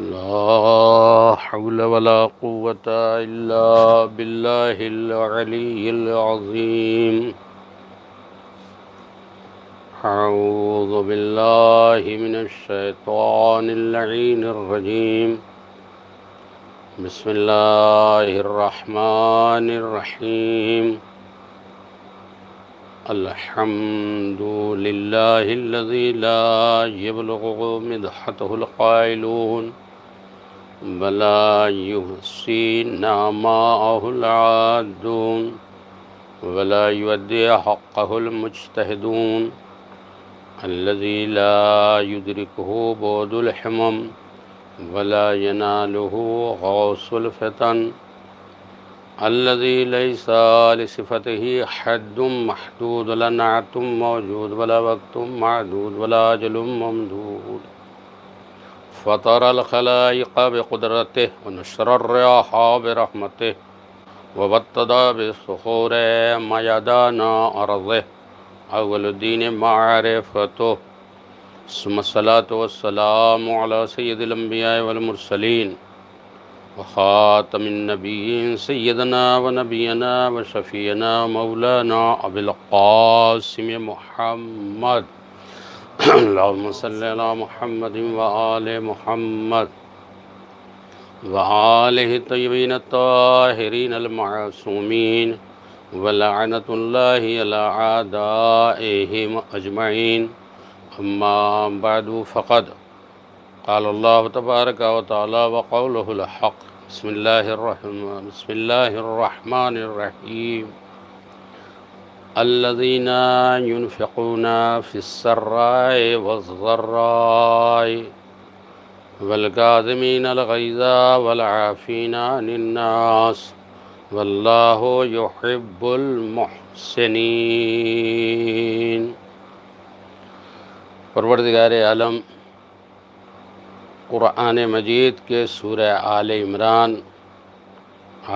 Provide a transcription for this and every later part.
لا حول ولا قوة إلا بالله العلي العظيم أعوذ بالله من الشيطان اللعين الرجيم بسم الله الرحمن الرحيم الحمد لله الذي لا يبلغ مدحته القائلون ولا يحسن معه العادون ولا يؤدي حقه المجتهدون الذي لا يدركه بود الحمم ولا يناله غوص الفتن الذي ليس لصفته حد محدود ولا نعت موجود ولا وقت معدود ولا أجل ممدود फ़तर अलखलक बक़ुदरत नशर्रहा बरहमत वबतदा बसूर मयदाना अर्ज़ अवलद्दीन मारफ़त समसलात वसलाम सैदलम्बिया वलमरसलिन ख़ातमनबीन सैदना व नबीना व शफ़ीना मौलाना अबिलक़ासम महमद اللهم صل على محمد وآل محمد وآله الطيبين الطاهرين المعصومين ولعنة الله على أعدائهم أجمعين أما بعد فقد قال الله تبارك وتعالى وقوله الحق بسم الله الرحمن بسم الله الرحمن الرحيم الذين ينفقون في السراء والضراء والكاظمين الغيظ والعافين عن الناس والله يحب المحسنين परवरदिगार आलम क़ुरान मजीद के सूर आल इमरान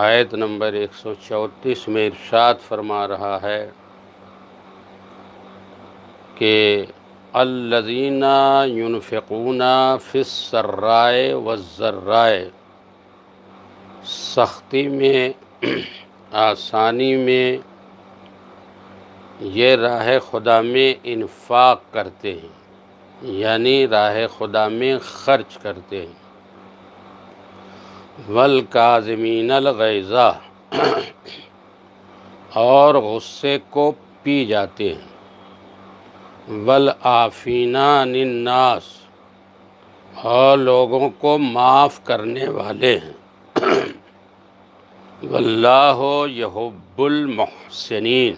आयत नंबर एक सौ चौंतीस में इरशाद फरमा रहा है कि अल्लजीना यूनफ़ूना फ़िसराए वज़र्राए सख्ती में आसानी में ये राह खुदा में इन्फाक करते हैं यानी राह खुदा में ख़र्च करते हैं वल काजमीन अलगैज़ा और गुस्से को पी जाते हैं वल आफीना निन्नास और लोगों को माफ़ करने वाले हैं वल्लाह यहब्बुलमहसिन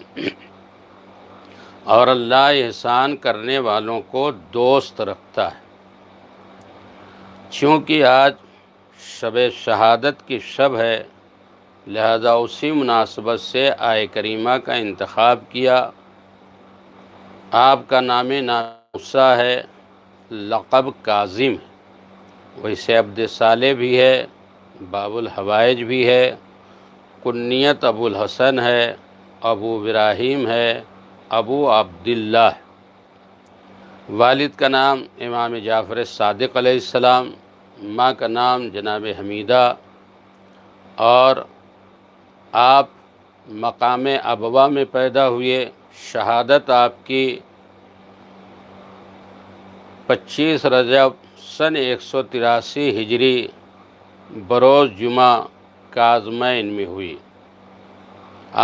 और अल्लाह एहसान करने वालों को दोस्त रखता है चूँकि आज शब शहादत की शब है लिहाजा उसी मुनासबत से आय करीमा का इंतखब किया आपका नाम नामूसा है लक़ब काजिम वैसे अब्द साले भी है बाबुल हवाइज भी है कुन्नीत अबुल हसन है अबू इब्राहिम है अबू अब्दुल्ला वालिद का नाम इमाम जाफ़र सादिक सलाम माँ का नाम जनाब हमीदा और आप मकाम अबवा में पैदा हुए शहादत आपकी 25 रजब सन एक सौ तिरासी हिजरी बरोज़ जुमा काजमैन में हुई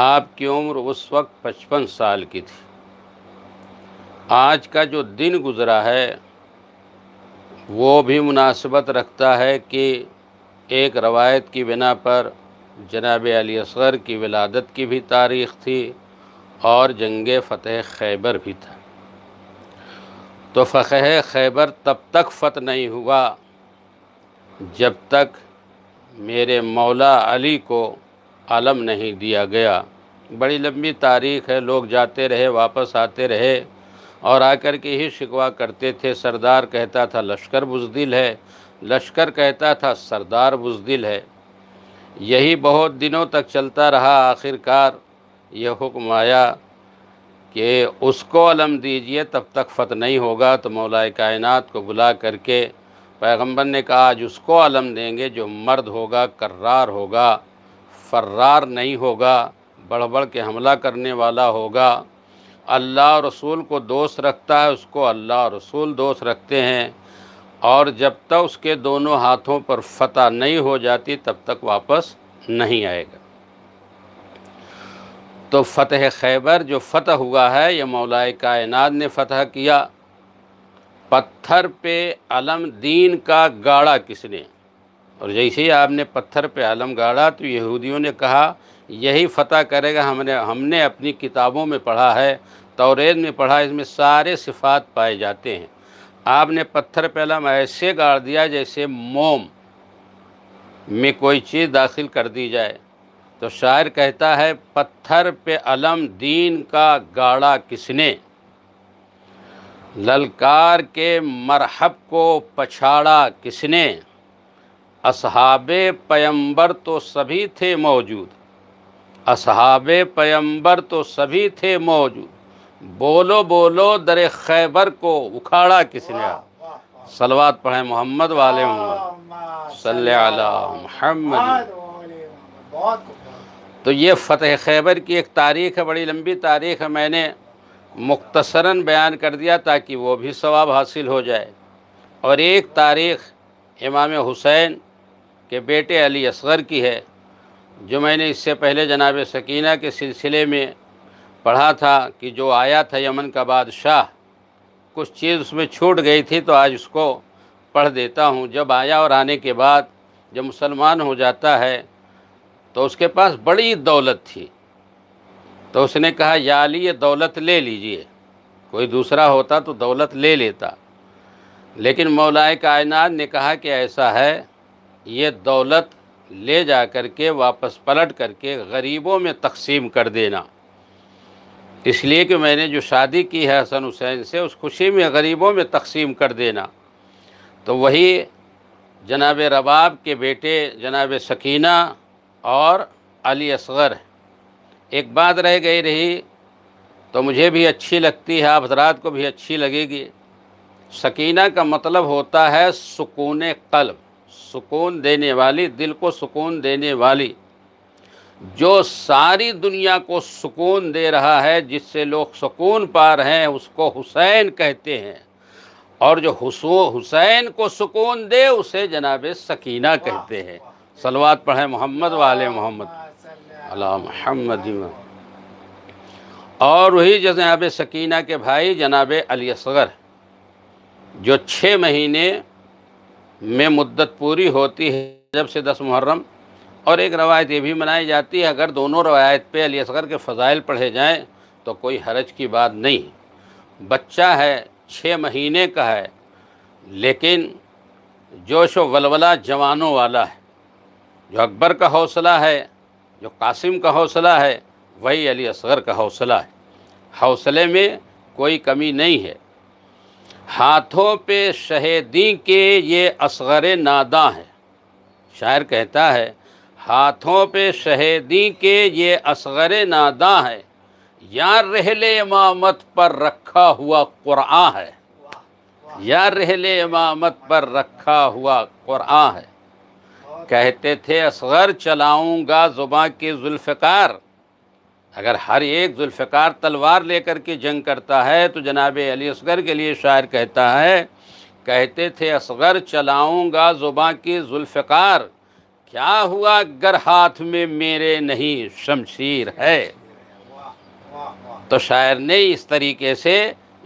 आपकी उम्र उस वक्त पचपन साल की थी आज का जो दिन गुज़रा है वो भी मुनासिबत रखता है कि एक रवायत की बिना पर जनाब अली असगर की विलादत की भी तारीख़ थी और जंग फ़तेह खैबर भी था तो फ़तेह खैबर तब तक फ़त नहीं हुआ जब तक मेरे मौला अली को आलम नहीं दिया गया बड़ी लंबी तारीख़ है लोग जाते रहे वापस आते रहे और आकर के ही शिकवा करते थे सरदार कहता था लश्कर बुजदिल है लश्कर कहता था सरदार बुजदिल है यही बहुत दिनों तक चलता रहा आखिरकार ये हुक्म आया कि उसको अलम दीजिए तब तक फत नहीं होगा तो मौलाए कायनात को बुला करके पैगंबर ने कहा आज उसको अलम देंगे जो मर्द होगा कर्रार होगा फर्रार नहीं होगा बढ़ बढ़ के हमला करने वाला होगा अल्लाह रसूल को दोस्त रखता है उसको अल्लाह रसूल दोस्त रखते हैं और जब तक उसके दोनों हाथों पर फतह नहीं हो जाती तब तक वापस नहीं आएगा तो फ़तह खैबर जो फ़तह हुआ है यह मौलाए कायनात ने फ़तह किया पत्थर पे आलम दीन का गाड़ा किसने और जैसे ही आपने पत्थर पे आलम गाड़ा तो यहूदियों ने कहा यही फ़तह करेगा हमने हमने अपनी किताबों में पढ़ा है तौरेद में पढ़ा इसमें सारे सिफात पाए जाते हैं आपने पत्थर पे आलम ऐसे गाड़ दिया जैसे मोम में कोई चीज़ दाखिल कर दी जाए तो शायर कहता है पत्थर पे अलम दीन का गाढ़ा किसने ललकार के मरहब को पछाड़ा किसने अब पैम्बर तो सभी थे मौजूद अब पैम्बर तो सभी थे मौजूद बोलो बोलो दर खैबर को उखाड़ा किसने सलवात पढ़े मोहम्मद वाले मोहम्मद सल्ला मोहम्मद बहुत तो ये फ़तेह खैबर की एक तारीख़ है बड़ी लंबी तारीख़ है मैंने मुख्तसरा बयान कर दिया ताकि वो भी सवाब हासिल हो जाए और एक तारीख़ इमाम हुसैन के बेटे अली असगर की है जो मैंने इससे पहले जनाब सकीना के सिलसिले में पढ़ा था कि जो आया था यमन का बादशाह कुछ चीज़ उसमें छूट गई थी तो आज उसको पढ़ देता हूँ जब आया और आने के बाद जब मुसलमान हो जाता है तो उसके पास बड़ी दौलत थी तो उसने कहा याली ये दौलत ले लीजिए कोई दूसरा होता तो दौलत ले लेता लेकिन मौलाए कायनात ने कहा कि ऐसा है ये दौलत ले जा कर के वापस पलट करके गरीबों में तकसीम कर देना इसलिए कि मैंने जो शादी की है हसन हुसैन से उस खुशी में गरीबों में तकसीम कर देना तो वही जनाब रबाब के बेटे जनाब सकीना और अली असगर एक बात रह गई रही तो मुझे भी अच्छी लगती है आप हजरात को भी अच्छी लगेगी सकीना का मतलब होता है सुकून कल्ब सुकून देने वाली दिल को सुकून देने वाली जो सारी दुनिया को सुकून दे रहा है जिससे लोग सुकून पा रहे हैं उसको हुसैन कहते हैं और जो हुसैन को सुकून दे उसे जनाब सकीना कहते हैं सलवात पढ़ें मोहम्मद वाल मोहम्मद अला महमद और वही जनाब सकीना के भाई जनाब अली असगर जो छः महीने में मुद्दत पूरी होती है जब से दस मुहर्रम और एक रवायत ये भी मनाई जाती है अगर दोनों रवायत पे अली असगर के फ़जाइल पढ़े जाएं तो कोई हरज की बात नहीं बच्चा है छः महीने का है लेकिन जोश वलवला जवानों वाला है जो अकबर का हौसला है जो कासिम का हौसला है वही अली असगर का हौसला है हौसले में कोई कमी नहीं है हाथों पे शहेदी के ये असगर नादा हैं शायर कहता है हाथों पे शहेदी के ये असगर नादा है या रहले इमामत पर रखा हुआ कुरआ है या रहले इमामत पर रखा हुआ कुरआ है कहते थे असगर चलाऊंगा जुबा के जुल्फ़ार अगर हर एक जुल्फ़ार तलवार लेकर के जंग करता है तो जनाब अली असगर के लिए शायर कहता है कहते थे असगर चलाऊंगा जुबा के जुल्फ़ार क्या हुआ अगर हाथ में मेरे नहीं शमशीर है तो शायर ने इस तरीके से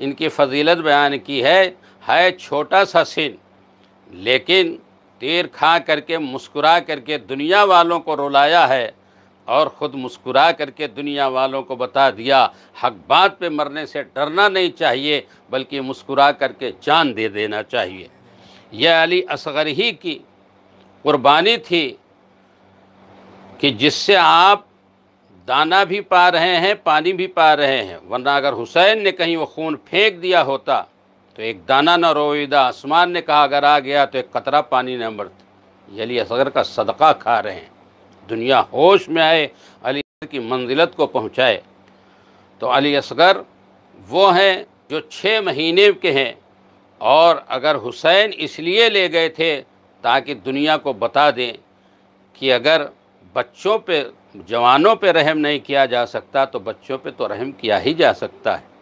इनकी फजीलत बयान की है है छोटा सा सिन लेकिन देर खा करके मुस्कुरा करके दुनिया वालों को रुलाया है और ख़ुद मुस्कुरा करके दुनिया वालों को बता दिया हक बात पे मरने से डरना नहीं चाहिए बल्कि मुस्कुरा करके जान दे देना चाहिए यह अली असगर ही की कुर्बानी थी कि जिससे आप दाना भी पा रहे हैं पानी भी पा रहे हैं वरना अगर हुसैन ने कहीं वो खून फेंक दिया होता तो एक दाना न रोविदा आसमान ने कहा अगर आ गया तो एक कतरा पानी न मरत ये अली असगर का सदका खा रहे हैं दुनिया होश में आए अली असगर की मंजिलत को पहुँचाए तो अली असगर वो हैं जो छः महीने के हैं और अगर हुसैन इसलिए ले गए थे ताकि दुनिया को बता दें कि अगर बच्चों पे जवानों पे रहम नहीं किया जा सकता तो बच्चों पे तो रहम किया ही जा सकता है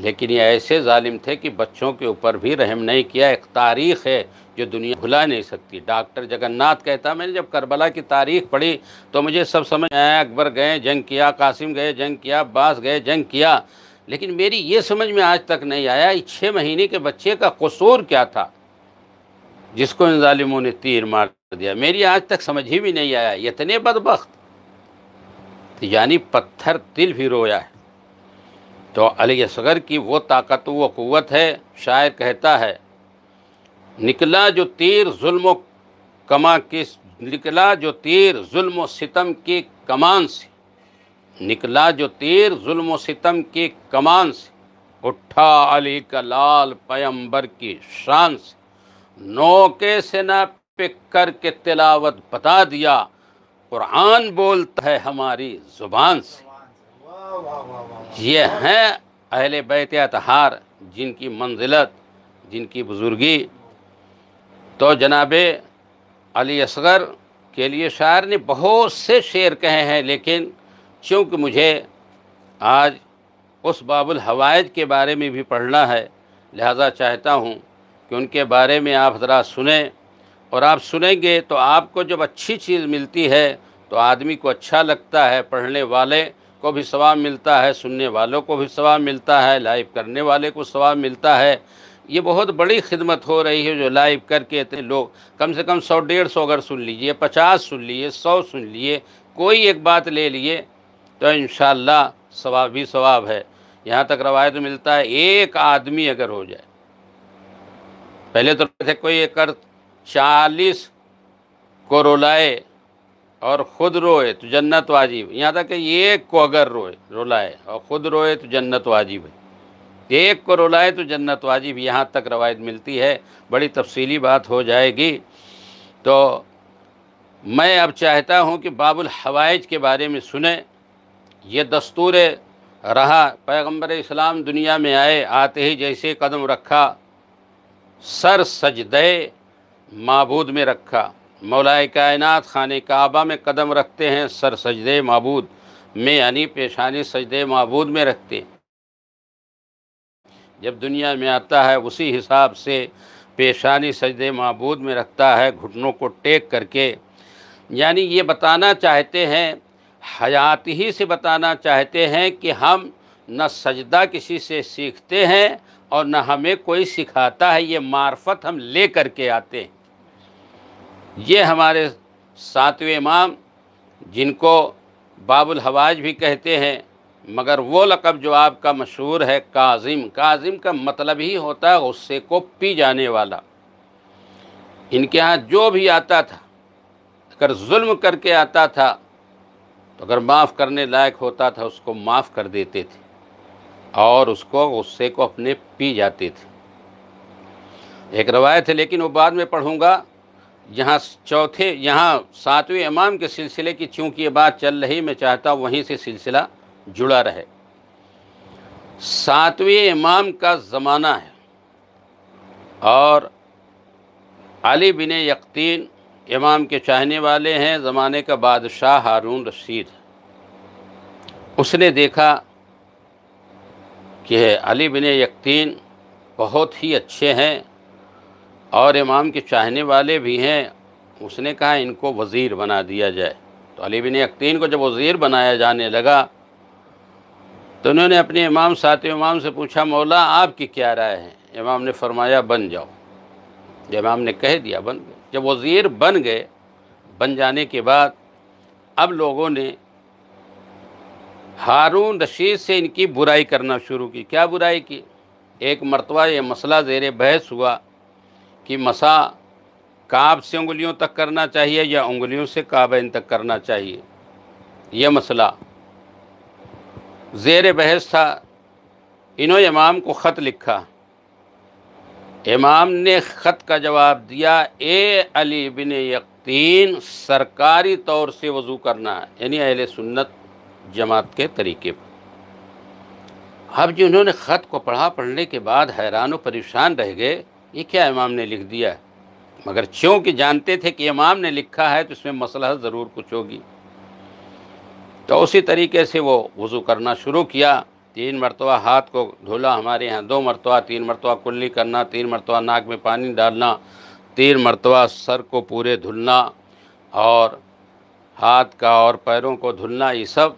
लेकिन ये ऐसे ालिम थे कि बच्चों के ऊपर भी रहम नहीं किया एक तारीख़ है जो दुनिया भुला नहीं सकती डॉक्टर जगन्नाथ कहता मैंने जब करबला की तारीख पढ़ी तो मुझे सब समझ आया अकबर गए जंग किया कासिम गए जंग किया अब्बास गए जंग किया लेकिन मेरी ये समझ में आज तक नहीं आया छः महीने के बच्चे का कसूर क्या था जिसको इन ालिमों ने तीर मार दिया मेरी आज तक समझ ही भी नहीं आया इतने बदबक यानी पत्थर तिल भी रोया है तो अली असगर की वो ताकत व क़वत है शायर कहता है निकला जो तीर जुल्म कमा की निकला जो तीर जुल्म सितम की कमान से निकला जो तीर जुल्म सितम की कमान से उठा अली का लाल पैम्बर की शान से नौके से ना पिक कर के तिलावत बता दिया कुरान बोलता है हमारी ज़ुबान से ये हैं अहले बैत अतहार जिनकी मंजिलत जिनकी बुज़ुर्गी तो जनाब अली असगर के लिए शायर ने बहुत से शेर कहे हैं लेकिन चूँकि मुझे आज उस बाबुल हवायद के बारे में भी पढ़ना है लिहाजा चाहता हूँ कि उनके बारे में आप ज़रा सुने और आप सुनेंगे तो आपको जब अच्छी चीज़ मिलती है तो आदमी को अच्छा लगता है पढ़ने वाले को भी सवाब मिलता है सुनने वालों को भी सवाब मिलता है लाइव करने वाले को सवाब मिलता है ये बहुत बड़ी खिदमत हो रही है जो लाइव करके इतने लोग कम से कम सौ डेढ़ सौ अगर सुन लीजिए पचास सुन लिए सौ सुन लिए कोई एक बात ले लिए तो इन सवाब ही सवाब है यहाँ तक रवायत मिलता है एक आदमी अगर हो जाए पहले तो थे कोई एक कर चालीस को रोलाए और ख़ुद रोए तो जन्नत वाजिब यहाँ तक कि एक को अगर रोए रोलाए और ख़ुद रोए तो जन्नत वाजिब है एक को रोलाए तो जन्नत वाजिब यहाँ तक रवायत मिलती है बड़ी तफसीली बात हो जाएगी तो मैं अब चाहता हूँ कि बाबुल हवाइज के बारे में सुने ये दस्तूर रहा पैगंबर इस्लाम दुनिया में आए आते ही जैसे कदम रखा सर सजदे मबूद में रखा मौलाए कायनत खान काबा में कदम रखते हैं सर सजदे मबूद में यानी पेशानी सजदे मबूद में रखते हैं जब दुनिया में आता है उसी हिसाब से पेशानी सजदे मबूद में रखता है घुटनों को टेक करके यानी ये बताना चाहते हैं हयात ही से बताना चाहते हैं कि हम न सजदा किसी से सीखते हैं और न हमें कोई सिखाता है ये मार्फत हम ले करके आते हैं ये हमारे सातवें इमाम जिनको बाबुल हवाज भी कहते हैं मगर वो लकब जो आपका मशहूर है काजिम काजिम का मतलब ही होता है गुस्से को पी जाने वाला इनके यहाँ जो भी आता था अगर जुल्म करके आता था तो अगर माफ़ करने लायक होता था उसको माफ़ कर देते थे और उसको गुस्से को अपने पी जाते थे एक रवायत है लेकिन वो बाद में पढ़ूँगा यहाँ चौथे यहाँ सातवें इमाम के सिलसिले की चूँकि ये बात चल रही मैं चाहता हूँ वहीं से सिलसिला जुड़ा रहे सातवें इमाम का ज़माना है और अली बिन यकतीन इमाम के चाहने वाले हैं ज़माने का बादशाह हारून रशीद उसने देखा कि अली बिन यकतीन बहुत ही अच्छे हैं और इमाम के चाहने वाले भी हैं उसने कहा इनको वज़ीर बना दिया जाए तो अली बिन अक्तीन को जब वज़ीर बनाया जाने लगा तो उन्होंने अपने इमाम साथ इमाम से पूछा मौला आपकी क्या राय है इमाम ने फरमाया बन जाओ जब इमाम ने कह दिया बन गए जब वज़ीर बन गए बन जाने के बाद अब लोगों ने हारून रशीद से इनकी बुराई करना शुरू की क्या बुराई की एक मरतबा ये मसला ज़ेर बहस हुआ कि मसा काब से उंगलियों तक करना चाहिए या उंगलियों से काबैन तक करना चाहिए यह मसला जेर बहस था इनो इमाम को ख़त लिखा इमाम ने ख़त का जवाब दिया ए अली बिन यकीन सरकारी तौर से वज़ू करना यानी अहल सुन्नत जमात के तरीके पर अब जिन्होंने उन्होंने ख़त को पढ़ा पढ़ने के बाद हैरान व परेशान रह गए ये क्या इमाम ने लिख दिया मगर क्योंकि जानते थे कि इमाम ने लिखा है तो इसमें मसला ज़रूर कुछ होगी तो उसी तरीके से वो वज़ू करना शुरू किया तीन मरतबा हाथ को धोला हमारे यहाँ दो मरतबा तीन मरतबा कुल्ली करना तीन मरतबा नाक में पानी डालना तीन मरतबा सर को पूरे धुलना और हाथ का और पैरों को धुलना ये सब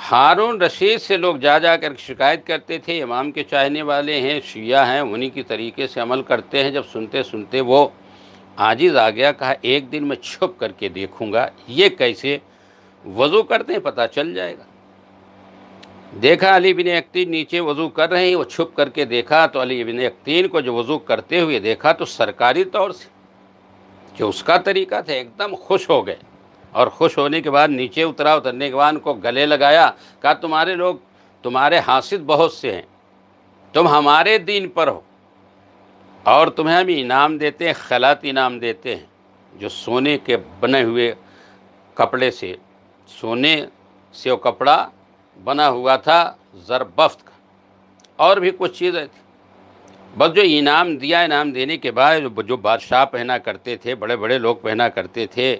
हारून रशीद से लोग जा जा कर शिकायत करते थे इमाम के चाहने वाले हैं शिया हैं उन्हीं की तरीके से अमल करते हैं जब सुनते सुनते वो आजिज़ आ गया कहा एक दिन मैं छुप करके देखूँगा ये कैसे वज़ू करते हैं पता चल जाएगा देखा अली बिन यकतीन नीचे वज़ू कर रहे हैं वो छुप करके देखा तो अली बिन यकतीन को जो वज़ू करते हुए देखा तो सरकारी तौर से जो उसका तरीका था एकदम खुश हो गए और खुश होने के बाद नीचे उतरा उतरने के बाद उनको गले लगाया कहा तुम्हारे लोग तुम्हारे हासिल बहुत से हैं तुम हमारे दीन पर हो और तुम्हें हम इनाम देते हैं खलात इनाम देते हैं जो सोने के बने हुए कपड़े से सोने से वो कपड़ा बना हुआ था ज़रबफ्त का और भी कुछ चीज़ें थी बस जो इनाम दिया इनाम देने के बाद जो बादशाह पहना करते थे बड़े बड़े लोग पहना करते थे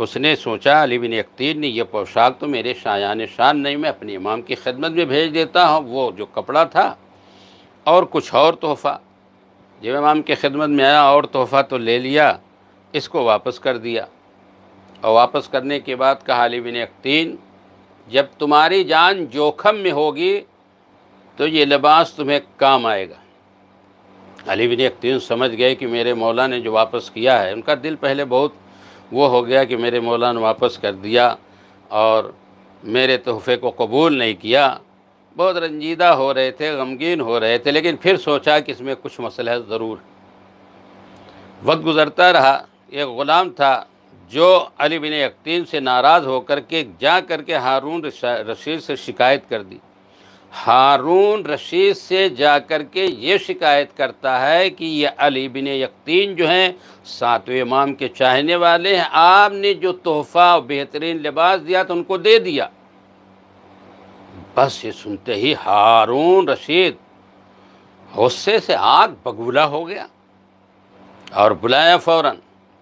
उसने सोचा अली बिन यकतीर ने यह पोशाक तो मेरे शायान शान नहीं मैं अपने इमाम की खिदमत में भेज देता हूँ वो जो कपड़ा था और कुछ और तोहफ़ा जब इमाम की खिदमत में आया और तोहफ़ा तो ले लिया इसको वापस कर दिया और वापस करने के बाद कहा अली बिन यकतीन जब तुम्हारी जान जोखम में होगी तो ये लिबास तुम्हें काम आएगा अली बिन यकतीन समझ गए कि मेरे मौला ने जो वापस किया है उनका दिल पहले बहुत वो हो गया कि मेरे मौलान वापस कर दिया और मेरे तोहफ़े को कबूल नहीं किया बहुत रंजीदा हो रहे थे गमगीन हो रहे थे लेकिन फिर सोचा कि इसमें कुछ मसला ज़रूर वक्त गुज़रता रहा एक ग़ुलाम था जो अली बिन यकीन से नाराज़ होकर के जा कर के हारून रशीद से शिकायत कर दी हारून रशीद से जा कर के ये शिकायत करता है कि ये अली बिन यकतीन जो हैं सातवें इमाम के चाहने वाले हैं आपने जो तोहफ़ा और बेहतरीन लिबास दिया तो उनको दे दिया बस ये सुनते ही हारून रशीद गुस्से से आग बगुला हो गया और बुलाया फ़ौर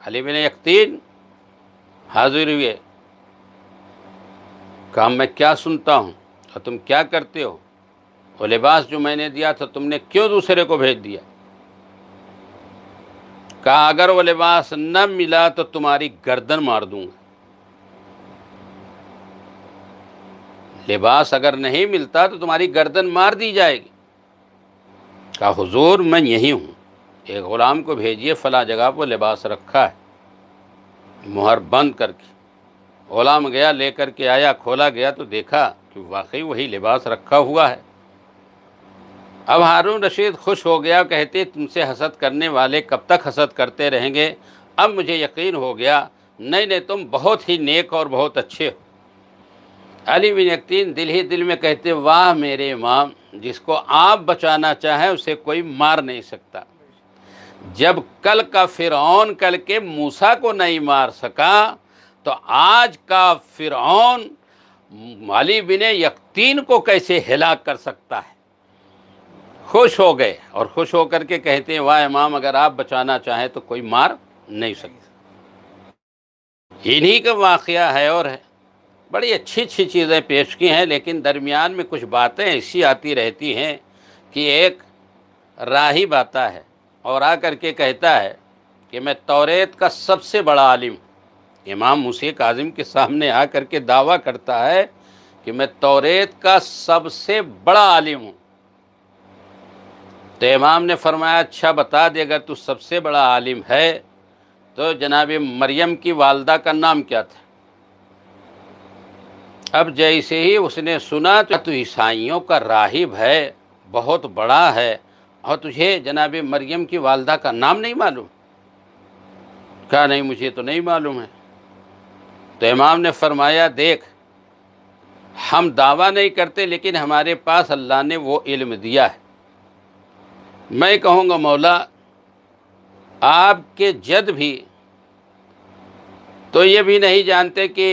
अली बिन यकतीन हाजिर हुए कहा मैं क्या सुनता हूँ और तो तुम क्या करते हो वो लिबास जो मैंने दिया था तुमने क्यों दूसरे को भेज दिया कहा अगर वो लिबास न मिला तो तुम्हारी गर्दन मार दूंगा लिबास अगर नहीं मिलता तो तुम्हारी गर्दन मार दी जाएगी कहा हुजूर मैं यहीं हूँ एक ग़ुलाम को भेजिए फ़ला जगह पर लिबास रखा है मुहर बंद करके गुलाम गया लेकर के आया खोला गया तो देखा कि वाकई वही लिबास रखा हुआ है अब हारून रशीद खुश हो गया कहते तुमसे हसद करने वाले कब तक हसद करते रहेंगे अब मुझे यकीन हो गया नहीं नहीं तुम बहुत ही नेक और बहुत अच्छे हो अली बिन यकीन दिल ही दिल में कहते वाह मेरे इमाम जिसको आप बचाना चाहें उसे कोई मार नहीं सकता जब कल का फ़िरौन कल के मूसा को नहीं मार सका तो आज का फिरौन माली बिन यकतीन को कैसे हिला कर सकता है खुश हो गए और खुश होकर के कहते हैं वाह इमाम अगर आप बचाना चाहें तो कोई मार नहीं सकता इन्हीं का वाक़ है और है बड़ी अच्छी अच्छी चीज़ें पेश की हैं लेकिन दरमियान में कुछ बातें ऐसी आती रहती हैं कि एक राहिब आता है और आकर के कहता है कि मैं तोरेत का सबसे बड़ा आलिम हूँ इमाम मुसी काजिम के सामने आकर के दावा करता है कि मैं तोरेत का सबसे बड़ा आलिम हूँ तो इमाम ने फरमाया अच्छा बता दे अगर तू सबसे बड़ा आलिम है तो जनाब मरियम की वालदा का नाम क्या था अब जैसे ही उसने सुना तो तू ईसाइयों का राहिब है बहुत बड़ा है और तुझे जनाब मरियम की वालदा का नाम नहीं मालूम कहा नहीं मुझे तो नहीं मालूम है तो इमाम ने फरमाया देख हम दावा नहीं करते लेकिन हमारे पास अल्लाह ने वो इल्म दिया है मैं कहूँगा मौला आपके जद भी तो ये भी नहीं जानते कि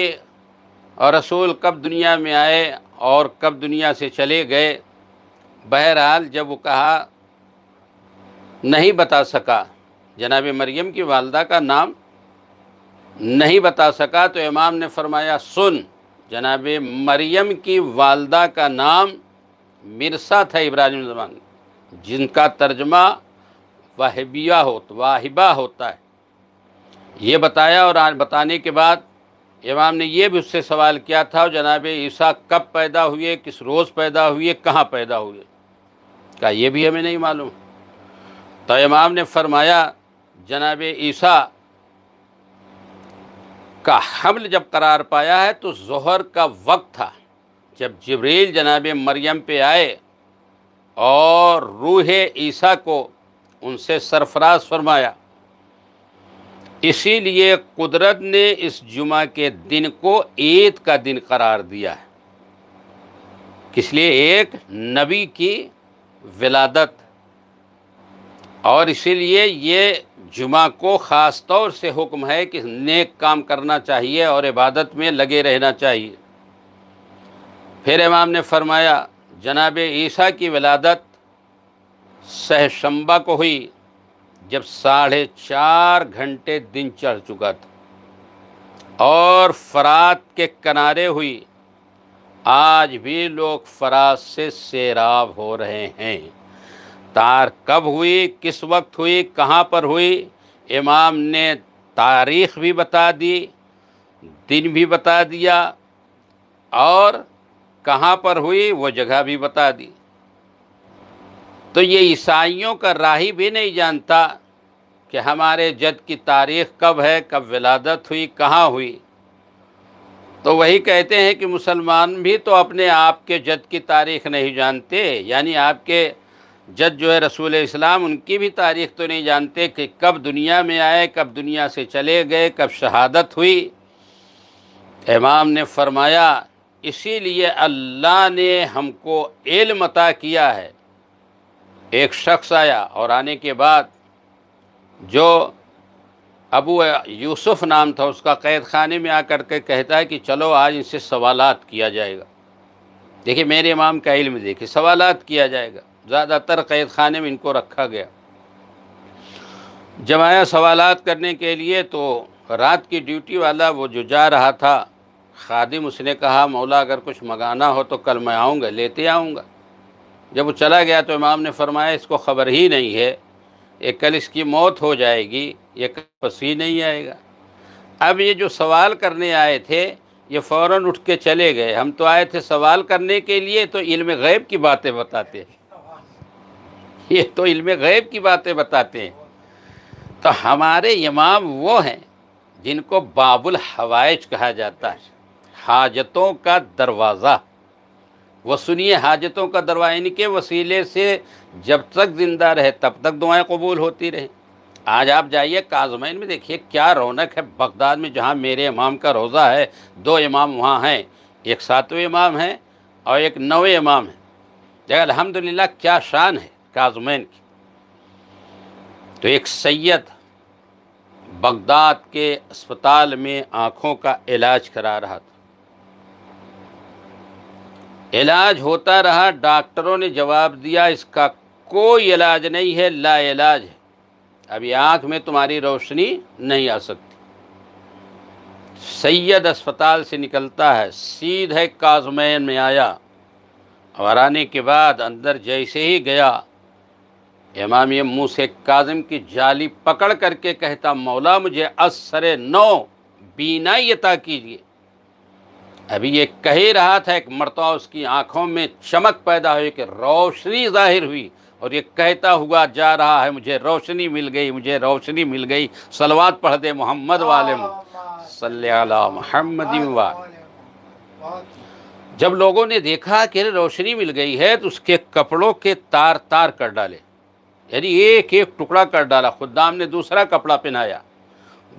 रसूल कब दुनिया में आए और कब दुनिया से चले गए बहरहाल जब वो कहा नहीं बता सका जनाब मरियम की वालदा का नाम नहीं बता सका तो इमाम ने फरमाया सुन जनाब मरियम की वालदा का नाम मिर्सा था इब्राहिम जमान जिनका तर्जमा वाहिबिया हो वाहिबा होता है ये बताया और आज बताने के बाद इमाम ने यह भी उससे सवाल किया था और जनाब ईसा कब पैदा हुए किस रोज़ पैदा हुए कहाँ पैदा हुए क्या ये भी हमें नहीं मालूम तो इमाम ने फरमाया जनाब ईसा का हमल जब करार पाया है तो जहर का वक्त था जब जबरील जनाब मरियम पे आए और रूह ईसा को उनसे सरफराज फरमाया इसीलिए कुदरत ने इस जुमा के दिन को ईद का दिन करार दिया है इसलिए एक नबी की विलादत और इसीलिए ये जुमा को ख़ास तौर से हुक्म है कि नेक काम करना चाहिए और इबादत में लगे रहना चाहिए फिर इमाम ने फरमाया जनाब ईसा की विलादत सहशंबा को हुई जब साढ़े चार घंटे दिन चढ़ चुका था और फरात के किनारे हुई आज भी लोग फरात से सैराब हो रहे हैं तार कब हुई किस वक्त हुई कहाँ पर हुई इमाम ने तारीख भी बता दी दिन भी बता दिया और कहाँ पर हुई वो जगह भी बता दी तो ये ईसाइयों का राही भी नहीं जानता कि हमारे जद की तारीख कब है कब विलादत हुई कहाँ हुई तो वही कहते हैं कि मुसलमान भी तो अपने आप के जद की तारीख नहीं जानते यानी आपके जद जो है रसूल इस्लाम उनकी भी तारीख तो नहीं जानते कि कब दुनिया में आए कब दुनिया से चले गए कब शहादत हुई इमाम ने फरमाया इसीलिए अल्लाह ने हमको इल्म अता किया है एक शख्स आया और आने के बाद जो अबू यूसुफ नाम था उसका कैद खाने में आकर के कहता है कि चलो आज इनसे सवालात किया जाएगा देखिए मेरे इमाम का इल्म देखिए सवालात किया जाएगा ज़्यादातर क़ैद खाने में इनको रखा गया जब आया सवालत करने के लिए तो रात की ड्यूटी वाला वो जो जा रहा था खादिम उसने कहा मौला अगर कुछ मंगाना हो तो कल मैं आऊँगा लेते आऊँगा जब वो चला गया तो इमाम ने फरमाया इसको ख़बर ही नहीं है ये कल इसकी मौत हो जाएगी ये कल पसी नहीं आएगा अब ये जो सवाल करने आए थे ये फ़ौर उठ के चले गए हम तो आए थे सवाल करने के लिए तो इल्म गैब की बातें बताते ये तो इल्म गैब की बातें बताते हैं तो हमारे इमाम वो हैं जिनको बाबुल हवाइज कहा जाता है हाजतों का दरवाज़ा वो सुनिए हाजतों का दरवाज़ा इनके वसीले से जब तक ज़िंदा रहे तब तक दुआएं कबूल होती रहे आज आप जाइए काजमैन में देखिए क्या रौनक है बगदाद में जहाँ मेरे इमाम का रोज़ा है दो इमाम वहाँ हैं एक सातवें इमाम हैं और एक नवे इमाम हैं जगह अलहमदिल्ला क्या शान है काजमैन की तो एक सैयद बगदाद के अस्पताल में आँखों का इलाज करा रहा था इलाज होता रहा डॉक्टरों ने जवाब दिया इसका कोई इलाज नहीं है ला इलाज है अभी आँख में तुम्हारी रोशनी नहीं आ सकती सैयद अस्पताल से निकलता है सीधे काजमैन में आया और आने के बाद अंदर जैसे ही गया इमाम मुँह से काजम की जाली पकड़ करके कहता मौला मुझे असर नौ बीनाई अता कीजिए अभी ये कह रहा था एक मरतबा उसकी आँखों में चमक पैदा हुई कि रोशनी जाहिर हुई और ये कहता हुआ जा रहा है मुझे रोशनी मिल गई मुझे रोशनी मिल गई सलवाद पढ़ दे मोहम्मद वाले सल्ला जब लोगों ने देखा कि रोशनी मिल गई है तो उसके कपड़ों के तार तार कर डाले यानी एक एक टुकड़ा कर डाला खुदाम ने दूसरा कपड़ा पहनाया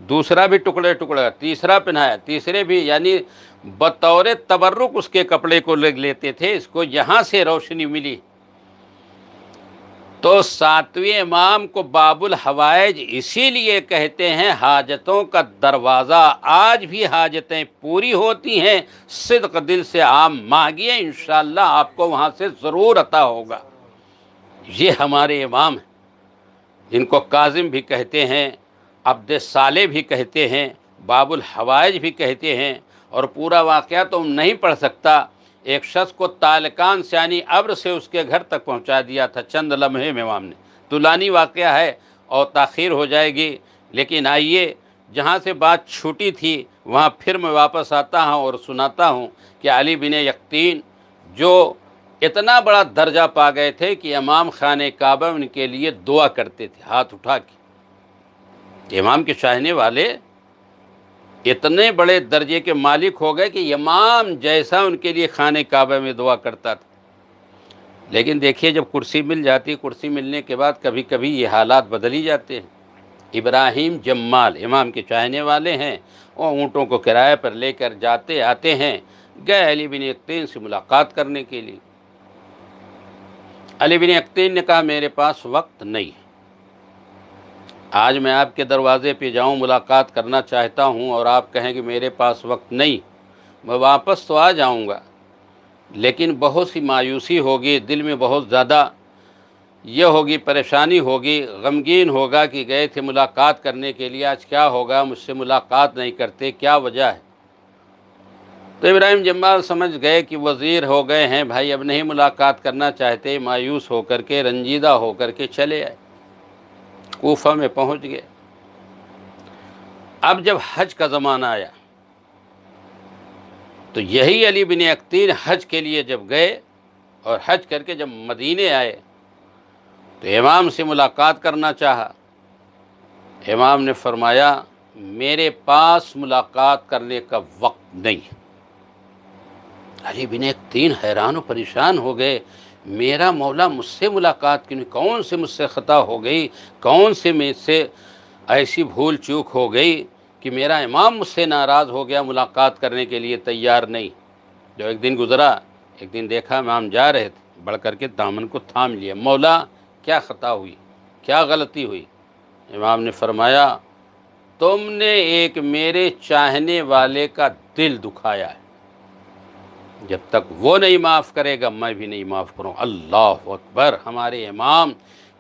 दूसरा भी टुकड़े टुकड़ा तीसरा पहनाया तीसरे भी यानी बतौर तबर्रुक उसके कपड़े को ले लेते थे इसको यहाँ से रोशनी मिली तो सातवें इमाम को बाबुल हवाइज इसीलिए कहते हैं हाजतों का दरवाज़ा आज भी हाजतें पूरी होती हैं सिद्क दिल से आप मांगिए इन आपको वहाँ से ज़रूर अता होगा ये हमारे इमाम हैं जिनको काजिम भी कहते हैं अब्द साले भी कहते हैं बाबुल हवाइज भी कहते हैं और पूरा वाक़ तो नहीं पढ़ सकता एक शख्स को तालकान यानी अब्र से उसके घर तक पहुंचा दिया था चंद लम्हे में इमाम ने तुलानी वाक़ है और तखीर हो जाएगी लेकिन आइए जहाँ से बात छूटी थी वहाँ फिर मैं वापस आता हूँ और सुनाता हूँ कि अली बिन यकीन जो इतना बड़ा दर्जा पा गए थे कि इमाम खान काबा उनके लिए दुआ करते थे हाथ उठा के इमाम के चाहने वाले इतने बड़े दर्जे के मालिक हो गए कि इमाम जैसा उनके लिए खान काबे में दुआ करता था लेकिन देखिए जब कुर्सी मिल जाती कुर्सी मिलने के बाद कभी कभी ये हालात बदल ही जाते हैं इब्राहिम जम्माल इमाम के चाहने वाले हैं और ऊँटों को किराए पर लेकर जाते आते हैं गए अली बिन तीन से मुलाकात करने के लिए अली बिन ने कहा मेरे पास वक्त नहीं है आज मैं आपके दरवाज़े पे जाऊं मुलाकात करना चाहता हूं और आप कहें कि मेरे पास वक्त नहीं मैं वापस तो आ जाऊंगा लेकिन बहुत सी मायूसी होगी दिल में बहुत ज़्यादा यह होगी परेशानी होगी गमगीन होगा कि गए थे मुलाकात करने के लिए आज क्या होगा मुझसे मुलाकात नहीं करते क्या वजह है तो इब्राहिम जम्बाल समझ गए कि वज़ीर हो गए हैं भाई अब नहीं मुलाकात करना चाहते मायूस होकर के रंजीदा होकर के चले आए कोफा में पहुंच गए अब जब हज का ज़माना आया तो यही अली बिन अक्तीर हज के लिए जब गए और हज करके जब मदीने आए तो इमाम से मुलाकात करना चाहा इमाम ने फरमाया मेरे पास मुलाकात करने का वक्त नहीं है अली बिन एक तीन हैरान परेशान हो गए मेरा मौला मुझसे मुलाकात क्यों कौन से मुझसे ख़ता हो गई कौन से मुझसे ऐसी भूल चूक हो गई कि मेरा इमाम मुझसे नाराज़ हो गया मुलाकात करने के लिए तैयार नहीं जो एक दिन गुज़रा एक दिन देखा इमाम जा रहे थे बढ़ कर के दामन को थाम लिया मौला क्या ख़ता हुई क्या गलती हुई इमाम ने फरमाया तुमने एक मेरे चाहने वाले का दिल दुखाया है जब तक वो नहीं माफ़ करेगा मैं भी नहीं माफ़ करूँ अल्लाह अकबर हमारे इमाम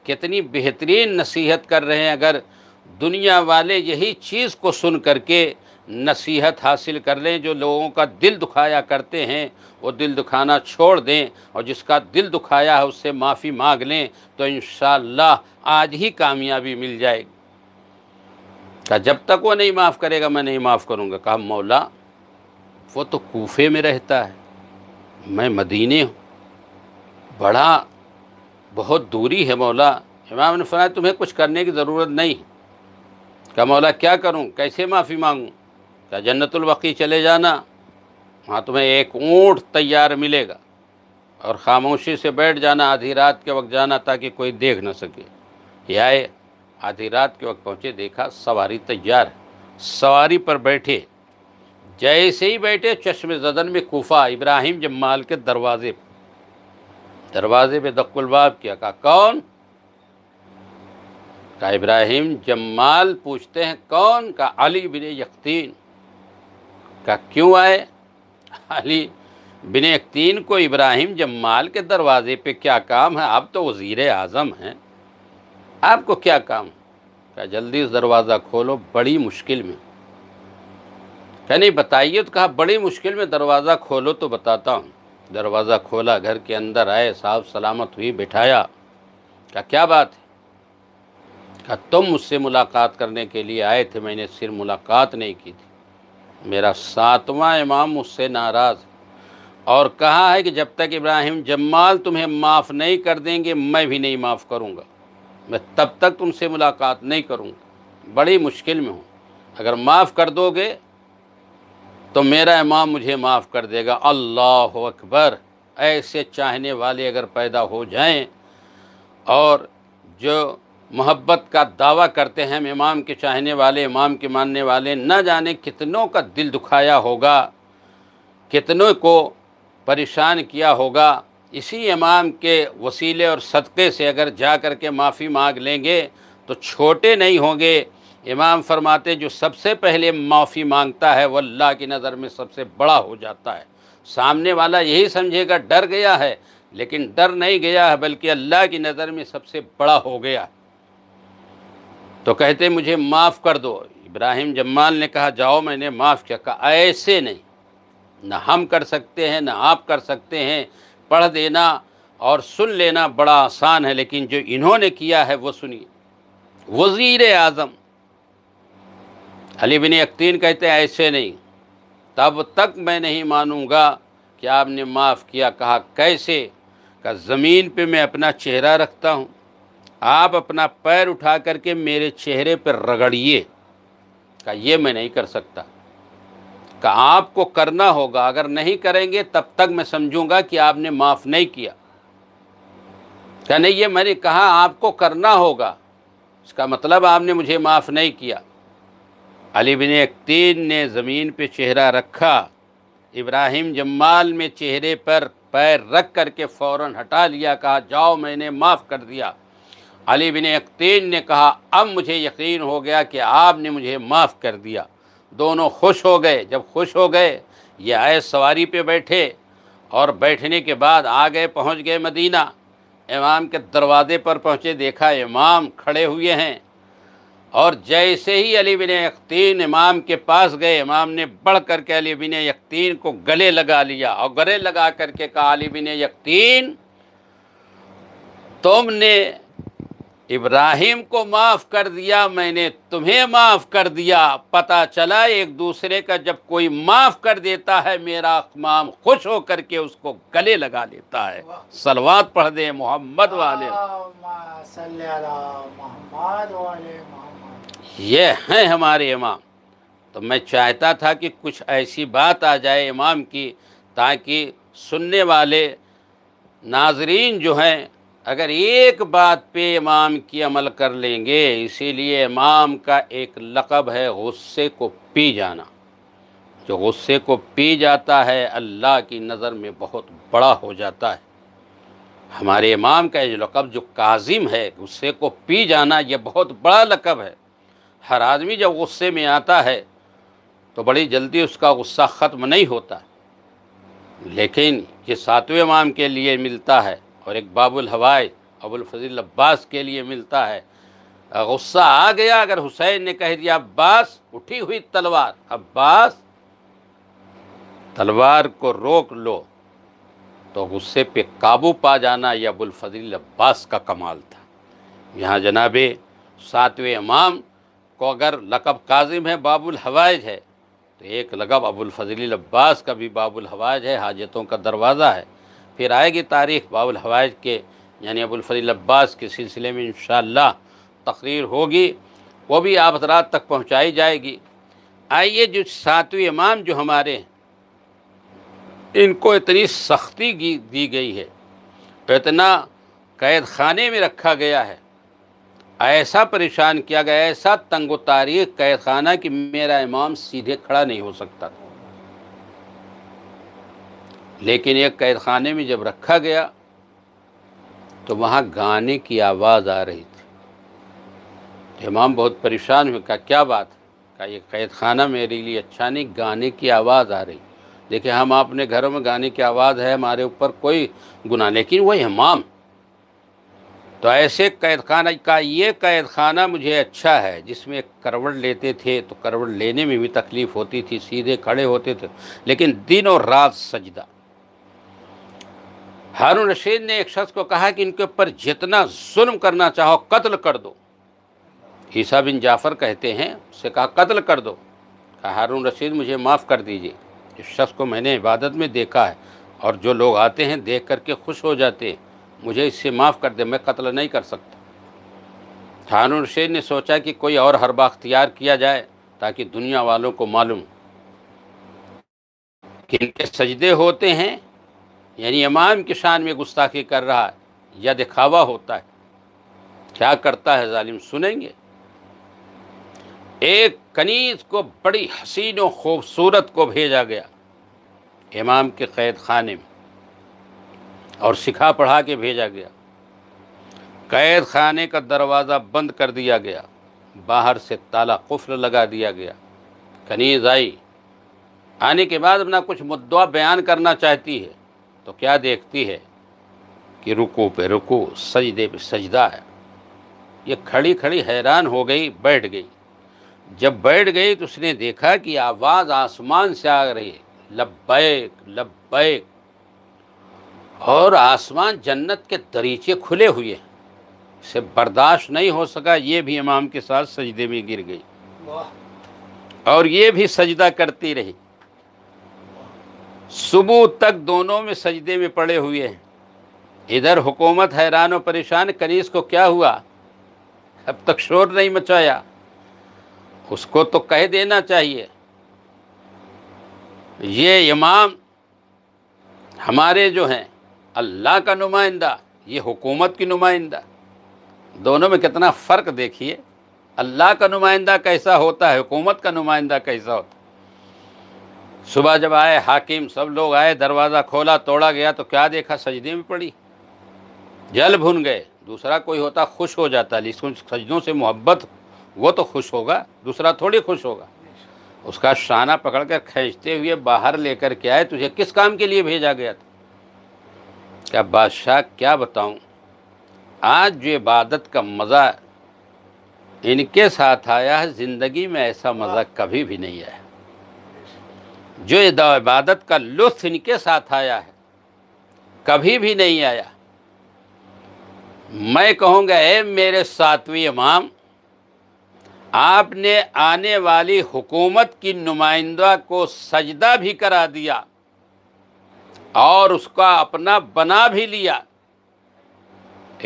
कितनी बेहतरीन नसीहत कर रहे हैं अगर दुनिया वाले यही चीज़ को सुन करके नसीहत हासिल कर लें जो लोगों का दिल दुखाया करते हैं वो दिल दुखाना छोड़ दें और जिसका दिल दुखाया है उससे माफ़ी मांग लें तो इन आज ही कामयाबी मिल जाएगी कहा जब तक वो नहीं माफ़ करेगा मैं नहीं माफ़ करूँगा कहा मौला वो तो कोफे में रहता है मैं मदीने हूँ बड़ा बहुत दूरी है मौला इमाम ने फरमाया तुम्हें कुछ करने की ज़रूरत नहीं क्या मौला क्या करूँ कैसे माफ़ी मांगूँ क्या जन्नतुलवक़ी चले जाना वहाँ तुम्हें एक ऊँट तैयार मिलेगा और ख़ामोशी से बैठ जाना आधी रात के वक्त जाना ताकि कोई देख ना सके या आधी रात के वक्त पहुँचे देखा सवारी तैयार सवारी पर बैठे जैसे ही बैठे चश्म जदन में कोफा इब्राहिम जमाल के दरवाजे दरवाजे पे दक्लबाब किया कहा कौन का इब्राहिम जमाल पूछते हैं कौन का अली बिन यकतीन का क्यों आए अली बिन यकतीन को इब्राहिम जमाल के दरवाजे पे क्या काम है आप तो वज़ी आज़म हैं आपको क्या काम का जल्दी उस दरवाज़ा खोलो बड़ी मुश्किल में नहीं बताइए तो कहा बड़ी मुश्किल में दरवाज़ा खोलो तो बताता हूँ दरवाज़ा खोला घर के अंदर आए साफ सलामत हुई बिठाया क्या क्या बात है कहा तुम मुझसे मुलाकात करने के लिए आए थे मैंने सिर्फ मुलाकात नहीं की थी मेरा सातवां इमाम मुझसे नाराज़ और कहा है कि जब तक इब्राहिम जमाल तुम्हें माफ़ नहीं कर देंगे मैं भी नहीं माफ़ करूँगा मैं तब तक तुमसे मुलाकात नहीं करूँगा बड़ी मुश्किल में हूँ अगर माफ़ कर दोगे तो मेरा इमाम मुझे माफ़ कर देगा अल्लाह अकबर ऐसे चाहने वाले अगर पैदा हो जाएं और जो मोहब्बत का दावा करते हैं हम इमाम के चाहने वाले इमाम के मानने वाले न जाने कितनों का दिल दुखाया होगा कितनों को परेशान किया होगा इसी इमाम के वसीले और सदक़े से अगर जा कर के माफ़ी मांग लेंगे तो छोटे नहीं होंगे इमाम फरमाते जो सबसे पहले माफ़ी मांगता है वह अल्लाह की नज़र में सबसे बड़ा हो जाता है सामने वाला यही समझेगा डर गया है लेकिन डर नहीं गया है बल्कि अल्लाह की नज़र में सबसे बड़ा हो गया तो कहते मुझे माफ़ कर दो इब्राहिम जम्माल ने कहा जाओ मैंने माफ़ किया कहा ऐसे नहीं ना हम कर सकते हैं ना आप कर सकते हैं पढ़ देना और सुन लेना बड़ा आसान है लेकिन जो इन्होंने किया है वो सुनिए वज़ी अज़म अली बिन यकतीन कहते हैं ऐसे नहीं तब तक मैं नहीं मानूंगा कि आपने माफ़ किया कहा कैसे का ज़मीन पे मैं अपना चेहरा रखता हूँ आप अपना पैर उठा करके मेरे चेहरे पर रगड़िए का ये मैं नहीं कर सकता का आपको करना होगा अगर नहीं करेंगे तब तक मैं समझूंगा कि आपने माफ़ नहीं किया क्या नहीं ये मैंने कहा आपको करना होगा इसका मतलब आपने मुझे माफ़ नहीं किया अली बिन अक्तीन ने ज़मीन पे चेहरा रखा इब्राहिम जम्माल में चेहरे पर पैर रख कर के फ़ौर हटा लिया कहा जाओ मैंने माफ़ कर दिया अली बिन अक्तीन ने कहा अब मुझे यकीन हो गया कि आपने मुझे माफ़ कर दिया दोनों खुश हो गए जब खुश हो गए ये आए सवारी पे बैठे और बैठने के बाद आ गए पहुंच गए मदीना इमाम के दरवाज़े पर पहुंचे देखा इमाम खड़े हुए हैं और जैसे ही अली बिन यकतीन इमाम के पास गए इमाम ने बढ़ कर के अली बिन यकतीन को गले लगा लिया और गले लगा करके कहा अली बिन यकतीन तुमने इब्राहिम को माफ़ कर दिया मैंने तुम्हें माफ़ कर दिया पता चला एक दूसरे का जब कोई माफ़ कर देता है मेरा अकमाम खुश होकर के उसको गले लगा लेता है सलवात पढ़ दे मोहम्मद वाले ये हैं हमारे इमाम तो मैं चाहता था कि कुछ ऐसी बात आ जाए इमाम की ताकि सुनने वाले नाजरीन जो हैं अगर एक बात पे इमाम की अमल कर लेंगे इसीलिए इमाम का एक लकब है गुस्से को पी जाना जो गुस्से को पी जाता है अल्लाह की नज़र में बहुत बड़ा हो जाता है हमारे इमाम का ये लकब जो काजिम है गुस्से को पी जाना ये बहुत बड़ा लकब है हर आदमी जब गुस्से में आता है तो बड़ी जल्दी उसका गुस्सा ख़त्म नहीं होता लेकिन ये सातवें इमाम के लिए मिलता है और एक बाबुल हवाए अबुल फजील अब्बास के लिए मिलता है गुस्सा आ गया अगर हुसैन ने कह दिया अब्बास उठी हुई तलवार अब्बास तलवार को रोक लो तो गुस्से पे काबू पा जाना यह फजील अब्बास का कमाल था यहाँ जनाब सातवें इमाम को अगर लकब काजिम है बाबुल हवाज है तो एक लकब फजील अब्बास का भी बाबुल हवाज है हाजतों का दरवाज़ा है फिर आएगी तारीख बाबुल हवाज के यानी अबुलफली अब्बास के सिलसिले में इन तकरीर होगी वो भी आप हजरात तक पहुँचाई जाएगी आइए जो सातवीं इमाम जो हमारे इनको इतनी सख्ती दी गई है इतना कैद खाने में रखा गया है ऐसा परेशान किया गया ऐसा तंग तारीख कैद खाना कि मेरा इमाम सीधे खड़ा नहीं हो सकता था लेकिन एक कैद खाने में जब रखा गया तो वहाँ गाने की आवाज़ आ रही थी तो इमाम बहुत परेशान हुए कहा क्या बात कहा ये कैद खाना मेरे लिए अच्छा नहीं गाने की आवाज़ आ रही देखिए हम अपने घरों में गाने की आवाज़ है हमारे ऊपर कोई गुना लेकिन वही इमाम तो ऐसे कैद खाना का ये कैद खाना मुझे अच्छा है जिसमें करवट लेते थे तो करवट लेने में भी तकलीफ़ होती थी सीधे खड़े होते थे लेकिन दिन और रात सजदा हारून रशीद ने एक शख्स को कहा कि इनके ऊपर जितना जुल्म करना चाहो कत्ल कर दो ईसा बिन जाफ़र कहते हैं उससे कहा कत्ल कर दो कहा हारून रशीद मुझे माफ़ कर दीजिए इस शख्स को मैंने इबादत में देखा है और जो लोग आते हैं देख करके खुश हो जाते हैं मुझे इससे माफ़ कर दे मैं कत्ल नहीं कर सकता हारून रशीद ने सोचा कि कोई और हरबा अख्तियार किया जाए ताकि दुनिया वालों को मालूम कि इनके सजदे होते हैं यानी इमाम की शान में गुस्ताखी कर रहा है या दिखावा होता है क्या करता है ालिम सुनेंगे एक कनीज को बड़ी हसीन व खूबसूरत को भेजा गया इमाम के कैद खाने में और सिखा पढ़ा के भेजा गया कैद खाने का दरवाज़ा बंद कर दिया गया बाहर से ताला कुफल लगा दिया गया कनीज आई आने के बाद अपना कुछ मुद्दा बयान करना चाहती है तो क्या देखती है कि रुको पे रुको सजदे पे सजदा है ये खड़ी खड़ी हैरान हो गई बैठ गई जब बैठ गई तो उसने देखा कि आवाज़ आसमान से आ रही है लब्बैक लब्बैक और आसमान जन्नत के दरीचे खुले हुए हैं इसे बर्दाश्त नहीं हो सका ये भी इमाम के साथ सजदे में गिर गई और ये भी सजदा करती रही सुबह तक दोनों में सजदे में पड़े हुए हैं इधर हुकूमत हैरान और परेशान कनीस को क्या हुआ अब तक शोर नहीं मचाया उसको तो कह देना चाहिए ये इमाम हमारे जो हैं अल्लाह का नुमाइंदा ये हुकूमत की नुमाइंदा दोनों में कितना फ़र्क देखिए अल्लाह का नुमाइंदा कैसा होता है हुकूमत का नुमाइंदा कैसा होता है सुबह जब आए हाकिम सब लोग आए दरवाज़ा खोला तोड़ा गया तो क्या देखा सजदे में पड़ी जल भुन गए दूसरा कोई होता खुश हो जाता लेकिन सजदों से मोहब्बत वो तो खुश होगा दूसरा थोड़ी खुश होगा उसका शाना पकड़ कर खींचते हुए बाहर लेकर के आए तुझे किस काम के लिए भेजा गया था क्या बादशाह क्या बताऊँ आज जो इबादत का मज़ा इनके साथ आया है ज़िंदगी में ऐसा मज़ा कभी भी नहीं आया जो अदा इबादत का लुत्फ इनके साथ आया है कभी भी नहीं आया मैं कहूँगा ए मेरे सातवीं इमाम आपने आने वाली हुकूमत की नुमाइंदा को सजदा भी करा दिया और उसका अपना बना भी लिया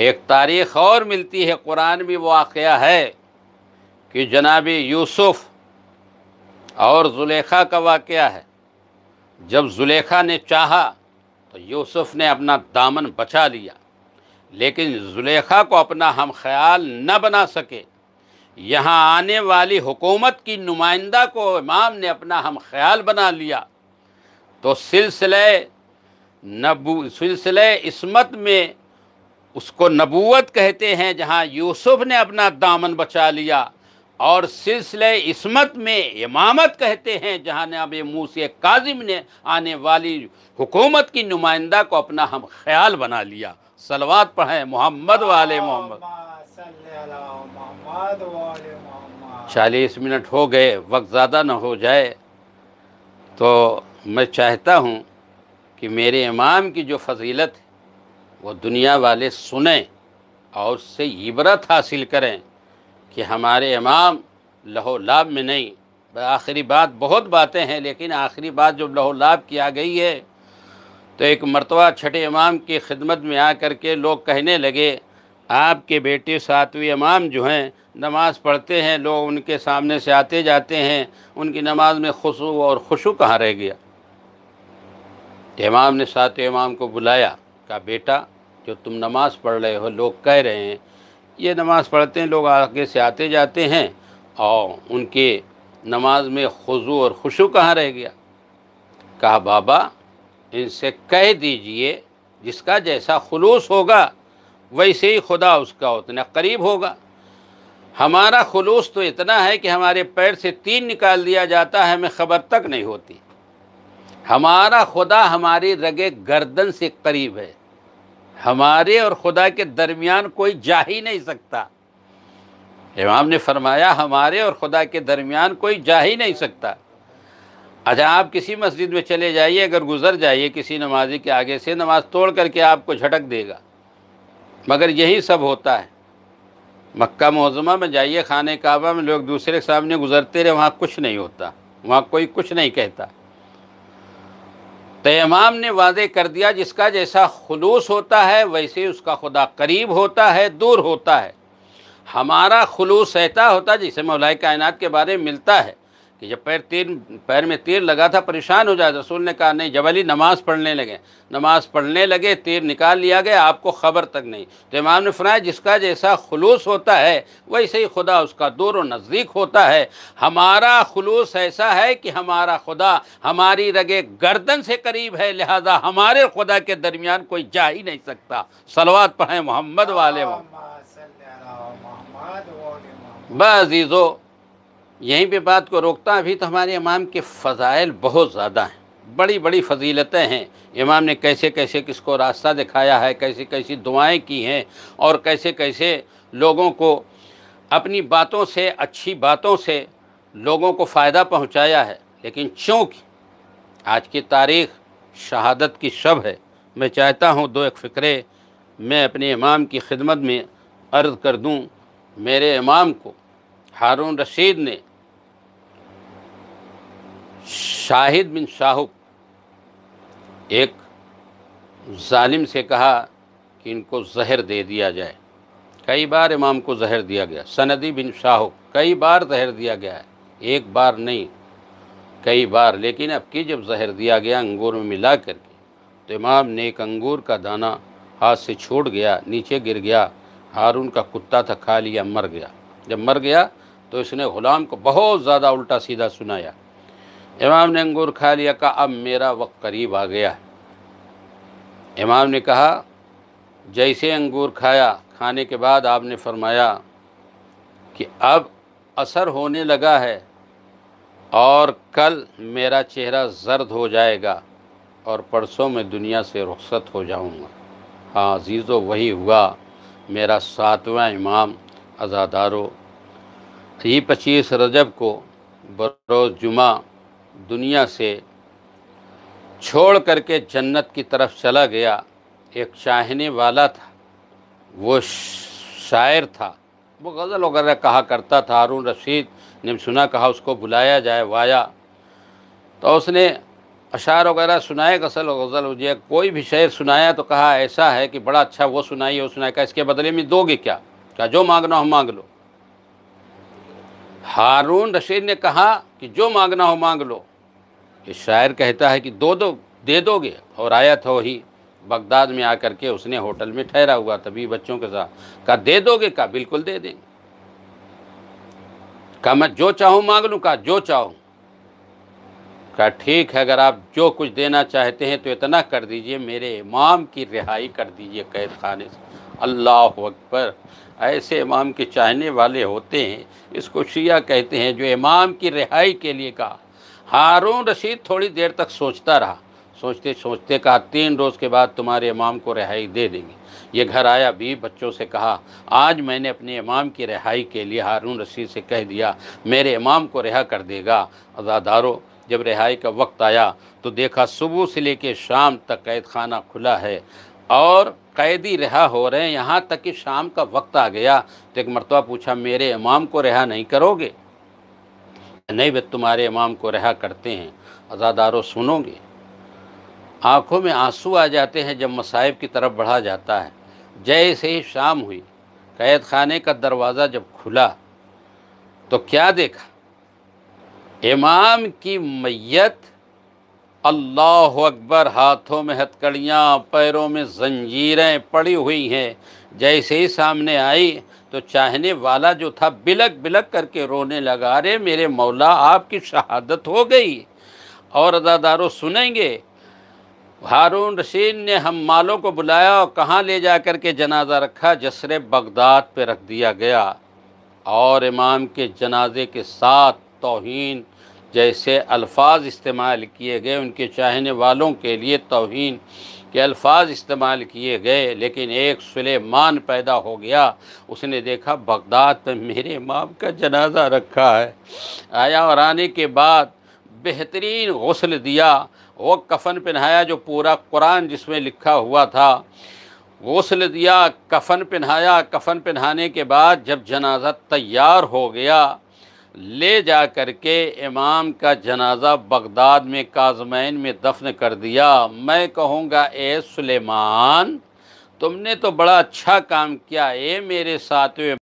एक तारीख और मिलती है कुरान में वाक़ है कि जनाब यूसुफ़ और जुलेखा का वाक़ है जब जुलेखा ने चाहा तो यूसुफ़ ने अपना दामन बचा लिया लेकिन जुलेखा को अपना हम ख्याल न बना सके यहाँ आने वाली हुकूमत की नुमाइंदा को इमाम ने अपना हम ख्याल बना लिया तो सिलसिले नबू सिलसिले इसमत में उसको नबूत कहते हैं जहाँ यूसुफ़ ने अपना दामन बचा लिया और सिलसिले इसमत में इमामत कहते हैं जहाँ अब मूसी काजिम ने आने वाली हुकूमत की नुमाइंदा को अपना हम ख्याल बना लिया सलवात पढ़ें मोहम्मद वाले मोहम्मद चालीस मिनट हो गए वक्त ज़्यादा ना हो जाए तो मैं चाहता हूँ कि मेरे इमाम की जो फजीलत वो दुनिया वाले सुने और उससे इबरत हासिल करें कि हमारे इमाम लहोलाब में नहीं आखिरी बात बहुत बातें हैं लेकिन आखिरी बात जब लहोलाब की आ गई है तो एक मरतबा छठे इमाम की खिदमत में आ कर के लोग कहने लगे आपके बेटे सातवें इमाम जो हैं नमाज़ पढ़ते हैं लोग उनके सामने से आते जाते हैं उनकी नमाज में खुशू और खुशू कहाँ रह गया तो इमाम ने सातवें इमाम को बुलाया कहा बेटा जो तुम नमाज़ पढ़ रहे हो लोग कह रहे हैं ये नमाज़ पढ़ते हैं लोग आगे से आते जाते हैं और उनके नमाज में खुजू और खुशू कहाँ रह गया कहा बाबा इनसे कह दीजिए जिसका जैसा खलूस होगा वैसे ही खुदा उसका उतना करीब होगा हमारा खलूस तो इतना है कि हमारे पैर से तीन निकाल दिया जाता है हमें खबर तक नहीं होती हमारा खुदा हमारी रगे गर्दन से करीब है हमारे और खुदा के दरमियान कोई जा ही नहीं सकता इमाम ने फरमाया हमारे और खुदा के दरमियान कोई जा ही नहीं सकता अच्छा आप किसी मस्जिद में चले जाइए अगर गुज़र जाइए किसी नमाजी के आगे से नमाज़ तोड़ करके आपको झटक देगा मगर यही सब होता है मक्का मौजमा में जाइए खाने काबा में लोग दूसरे के सामने गुजरते रहे वहाँ कुछ नहीं होता वहाँ कोई कुछ नहीं कहता तो इमाम ने वादे कर दिया जिसका जैसा खलूस होता है वैसे उसका खुदा करीब होता है दूर होता है हमारा खलूस ऐसा होता जिसे मौलाई कायनात के बारे में मिलता है कि जब पैर तीर पैर में तीर लगा था परेशान हो जाए रसूल ने कहा नहीं जब अली नमाज़ पढ़ने लगे नमाज़ पढ़ने लगे तीर निकाल लिया गया आपको ख़बर तक नहीं तो इमाम ने फरमाया जिसका जैसा खलूस होता है वैसे ही खुदा उसका दूर और नज़दीक होता है हमारा खलूस ऐसा है कि हमारा खुदा हमारी रगे गर्दन से करीब है लिहाजा हमारे खुदा के दरमियान कोई जा ही नहीं सकता सलवात पढ़ें मोहम्मद वाले वो बजीज़ो यहीं पे बात को रोकता अभी तो हमारे इमाम के फ़ज़ाइल बहुत ज़्यादा हैं बड़ी बड़ी फजीलतें हैं इमाम ने कैसे कैसे किसको रास्ता दिखाया है कैसे कैसी दुआएं की हैं और कैसे कैसे लोगों को अपनी बातों से अच्छी बातों से लोगों को फ़ायदा पहुंचाया है लेकिन चूँकि आज की तारीख़ शहादत की शब है मैं चाहता हूँ दो एक फ़िक्रे मैं अपने इमाम की खिदमत में अर्ज़ कर दूँ मेरे इमाम को हारून रशीद ने शाहिद बिन शाहुक एक जालिम से कहा कि इनको जहर दे दिया जाए कई बार इमाम को जहर दिया गया सनदी बिन शाहुक कई बार जहर दिया गया है एक बार नहीं कई बार लेकिन अब की जब जहर दिया गया अंगूर में मिला करके तो इमाम ने एक अंगूर का दाना हाथ से छोड़ गया नीचे गिर गया हारून का कुत्ता था खा लिया मर गया जब मर गया तो इसने ग़ुलाम को बहुत ज़्यादा उल्टा सीधा सुनाया इमाम ने अंगूर खा लिया कहा अब मेरा वक्त करीब आ गया इमाम ने कहा जैसे अंगूर खाया खाने के बाद आपने फरमाया कि अब असर होने लगा है और कल मेरा चेहरा जर्द हो जाएगा और परसों में दुनिया से रुखसत हो जाऊंगा हाँ अजीज़ो वही हुआ मेरा सातवां इमाम अज़ादारो ये पच्चीस रजब को बरोज़ जुमा दुनिया से छोड़ करके जन्नत की तरफ चला गया एक चाहने वाला था वो शायर था वो गज़ल वगैरह कहा करता था हारून रशीद ने सुना कहा उसको बुलाया जाए वाया तो उसने अशार वगैरह सुनाए गसल गज़ल मुझे कोई भी शेर सुनाया तो कहा ऐसा है कि बड़ा अच्छा वो सुनाइए वो सुनाया इसके बदले में दोगे क्या क्या जो मांगना हो मांग लो हारून रशीद ने कहा कि जो मांगना हो मांग लो ये शायर कहता है कि दो दो दे दोगे और आया था वही बगदाद में आकर के उसने होटल में ठहरा हुआ तभी बच्चों के साथ कहा दे दोगे कहा बिल्कुल दे देंगे कहा मैं जो चाहूँ मांग लूँ कहा जो चाहूँ कहा ठीक है अगर आप जो कुछ देना चाहते हैं तो इतना कर दीजिए मेरे इमाम की रिहाई कर दीजिए कैद खाने से अल्लाह अकबर ऐसे इमाम के चाहने वाले होते हैं इसको शिया कहते हैं जो इमाम की रिहाई के लिए कहा हारून रशीद थोड़ी देर तक सोचता रहा सोचते सोचते कहा तीन रोज़ के बाद तुम्हारे इमाम को रिहाई दे देंगे ये घर आया भी बच्चों से कहा आज मैंने अपने इमाम की रिहाई के लिए हारून रशीद से कह दिया मेरे इमाम को रिहा कर देगा अजादारों जब रिहाई का वक्त आया तो देखा सुबह से लेकर शाम तक कैद खाना खुला है और कैदी रिहा हो रहे हैं यहाँ तक कि शाम का वक्त आ गया तो एक मरतबा पूछा मेरे इमाम को रिहा नहीं करोगे नहीं भाई तुम्हारे इमाम को रिहा करते हैं अजादारों सुनोगे आँखों में आंसू आ जाते हैं जब मसाइब की तरफ बढ़ा जाता है जैसे ही शाम हुई कैद खाने का दरवाज़ा जब खुला तो क्या देखा इमाम की मैत अल्लाह अकबर हाथों में हथकड़ियाँ पैरों में जंजीरें पड़ी हुई हैं जैसे ही सामने आई तो चाहने वाला जो था बिलक बिलक करके रोने लगा रहे मेरे मौला आपकी शहादत हो गई और अदादारों सुनेंगे हारून रशीद ने हम मालों को बुलाया और कहाँ ले जा कर के जनाजा रखा जसर बगदाद पे रख दिया गया और इमाम के जनाजे के साथ तोहन जैसे अल्फाज इस्तेमाल किए गए उनके चाहने वालों के लिए तोहन के अल्फाज इस्तेमाल किए गए लेकिन एक सुलेमान पैदा हो गया उसने देखा बगदाद में मेरे माम का जनाजा रखा है आया और आने के बाद बेहतरीन गसल दिया वो कफन पहनाया जो पूरा कुरान जिसमें लिखा हुआ था गसल दिया कफन पहनाया कफन पहनाने के बाद जब जनाजा तैयार हो गया ले जा कर के इमाम का जनाजा बगदाद में काजमैन में दफन कर दिया मैं कहूँगा ए सुलेमान तुमने तो बड़ा अच्छा काम किया ए मेरे सातवें